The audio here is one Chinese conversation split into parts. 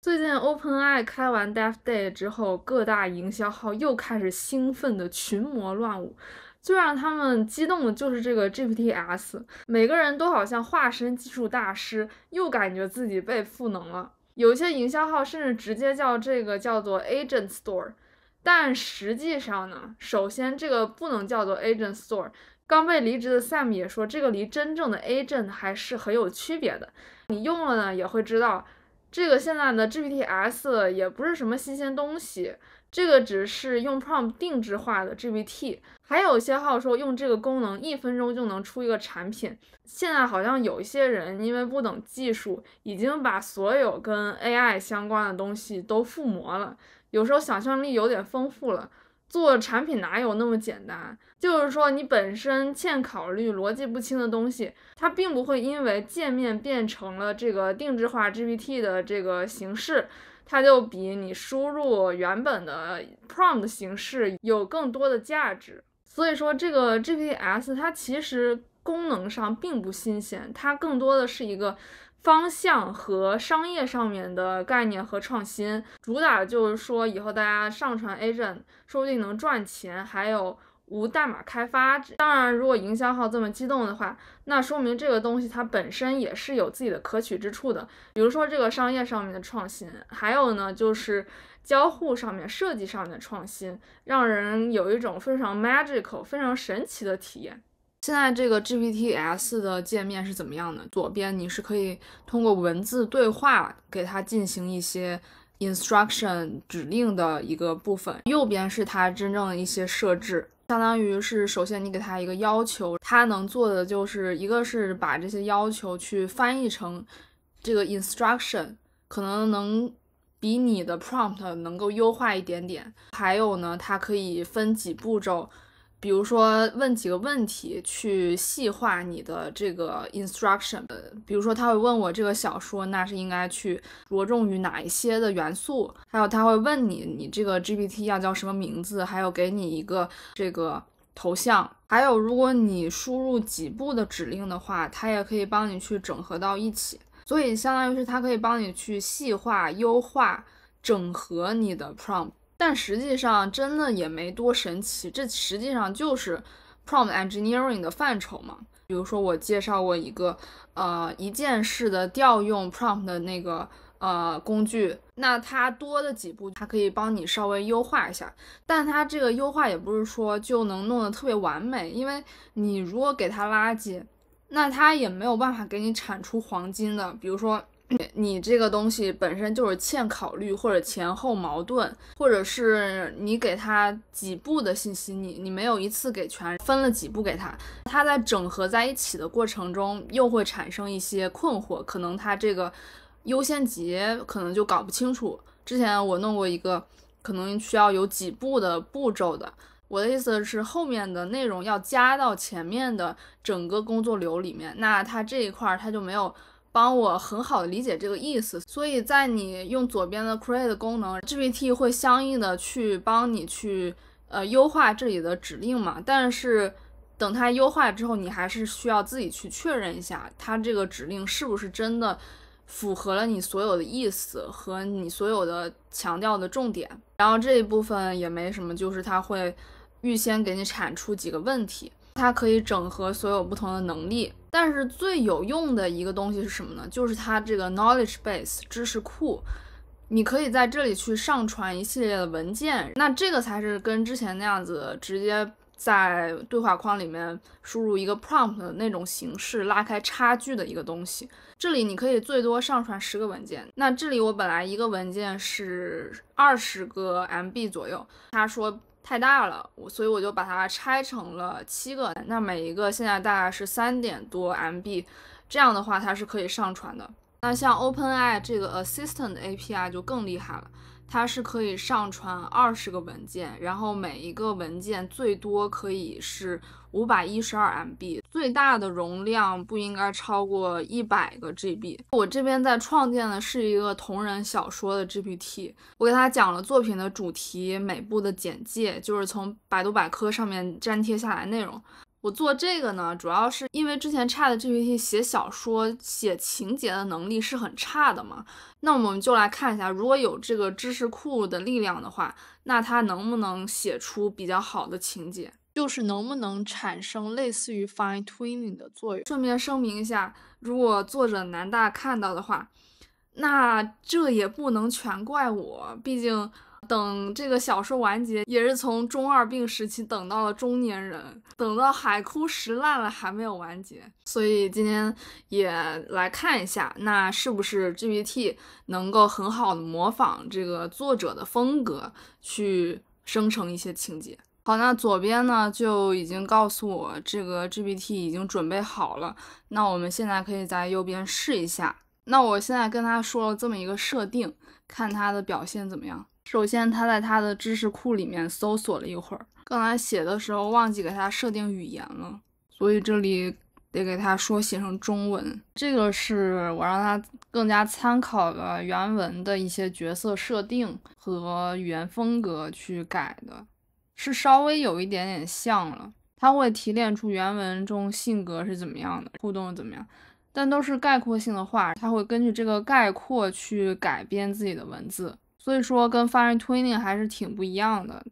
最近 OpenAI 开完 Dev Day 之后，各大营销号又开始兴奋的群魔乱舞。最让他们激动的就是这个 GPTs，每个人都好像化身技术大师，又感觉自己被赋能了。有些营销号甚至直接叫这个叫做 Agent Store，但实际上呢，首先这个不能叫做 Agent Store。刚被离职的 Sam 也说，这个离真正的 Agent 还是很有区别的。你用了呢，也会知道。这个现在的 GPT-S 也不是什么新鲜东西，这个只是用 prompt 定制化的 GPT。还有些号说用这个功能一分钟就能出一个产品。现在好像有一些人因为不懂技术，已经把所有跟 AI 相关的东西都覆魔了，有时候想象力有点丰富了。做产品哪有那么简单？就是说你本身欠考虑、逻辑不清的东西，它并不会因为界面变成了这个定制化 GPT 的这个形式，它就比你输入原本的 prompt 形式有更多的价值。所以说这个 GPTs 它其实功能上并不新鲜，它更多的是一个。方向和商业上面的概念和创新，主打就是说以后大家上传 Agent 说不定能赚钱，还有无代码开发。当然，如果营销号这么激动的话，那说明这个东西它本身也是有自己的可取之处的。比如说这个商业上面的创新，还有呢就是交互上面、设计上面的创新，让人有一种非常 magic、a l 非常神奇的体验。现在这个 GPTs 的界面是怎么样的？左边你是可以通过文字对话给它进行一些 instruction 指令的一个部分，右边是它真正的一些设置，相当于是首先你给它一个要求，它能做的就是一个是把这些要求去翻译成这个 instruction，可能能比你的 prompt 能够优化一点点，还有呢，它可以分几步骤。比如说问几个问题去细化你的这个 instruction，比如说他会问我这个小说那是应该去着重于哪一些的元素，还有他会问你你这个 GPT 要叫什么名字，还有给你一个这个头像，还有如果你输入几步的指令的话，它也可以帮你去整合到一起，所以相当于是它可以帮你去细化、优化、整合你的 prompt。但实际上，真的也没多神奇。这实际上就是 prompt engineering 的范畴嘛。比如说，我介绍过一个，呃，一键式的调用 prompt 的那个，呃，工具。那它多的几步，它可以帮你稍微优化一下。但它这个优化也不是说就能弄得特别完美，因为你如果给它垃圾，那它也没有办法给你产出黄金的。比如说。你这个东西本身就是欠考虑，或者前后矛盾，或者是你给他几步的信息，你你没有一次给全，分了几步给他，他在整合在一起的过程中又会产生一些困惑，可能他这个优先级可能就搞不清楚。之前我弄过一个，可能需要有几步的步骤的。我的意思是，后面的内容要加到前面的整个工作流里面，那他这一块他就没有。帮我很好的理解这个意思，所以在你用左边的 create 功能，GPT 会相应的去帮你去呃优化这里的指令嘛。但是等它优化之后，你还是需要自己去确认一下，它这个指令是不是真的符合了你所有的意思和你所有的强调的重点。然后这一部分也没什么，就是它会预先给你产出几个问题。它可以整合所有不同的能力，但是最有用的一个东西是什么呢？就是它这个 knowledge base 知识库，你可以在这里去上传一系列的文件，那这个才是跟之前那样子直接在对话框里面输入一个 prompt 的那种形式拉开差距的一个东西。这里你可以最多上传十个文件，那这里我本来一个文件是二十个 MB 左右，他说。太大了，我所以我就把它拆成了七个，那每一个现在大概是三点多 MB，这样的话它是可以上传的。那像 OpenAI 这个 Assistant API 就更厉害了。它是可以上传二十个文件，然后每一个文件最多可以是五百一十二 MB，最大的容量不应该超过一百个 GB。我这边在创建的是一个同人小说的 GPT，我给他讲了作品的主题、每部的简介，就是从百度百科上面粘贴下来内容。我做这个呢，主要是因为之前差的 GPT 写小说、写情节的能力是很差的嘛。那我们就来看一下，如果有这个知识库的力量的话，那它能不能写出比较好的情节？就是能不能产生类似于 Fine Tuning 的作用？顺便声明一下，如果作者南大看到的话，那这也不能全怪我，毕竟。等这个小说完结，也是从中二病时期等到了中年人，等到海枯石烂了还没有完结，所以今天也来看一下，那是不是 GPT 能够很好的模仿这个作者的风格去生成一些情节？好，那左边呢就已经告诉我这个 GPT 已经准备好了，那我们现在可以在右边试一下。那我现在跟他说了这么一个设定，看他的表现怎么样。首先，他在他的知识库里面搜索了一会儿。刚才写的时候忘记给他设定语言了，所以这里得给他说写成中文。这个是我让他更加参考了原文的一些角色设定和语言风格去改的，是稍微有一点点像了。他会提炼出原文中性格是怎么样的，互动怎么样，但都是概括性的话，他会根据这个概括去改编自己的文字。所以说，跟 Fine Tuning 还是挺不一样的。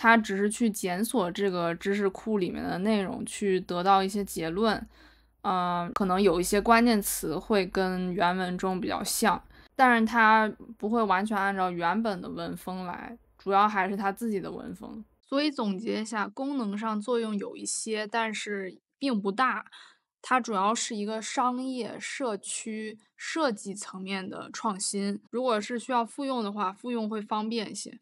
它只是去检索这个知识库里面的内容，去得到一些结论。嗯，可能有一些关键词会跟原文中比较像，但是它不会完全按照原本的文风来，主要还是它自己的文风。所以总结一下，功能上作用有一些，但是并不大。它主要是一个商业社区设计层面的创新。如果是需要复用的话，复用会方便一些。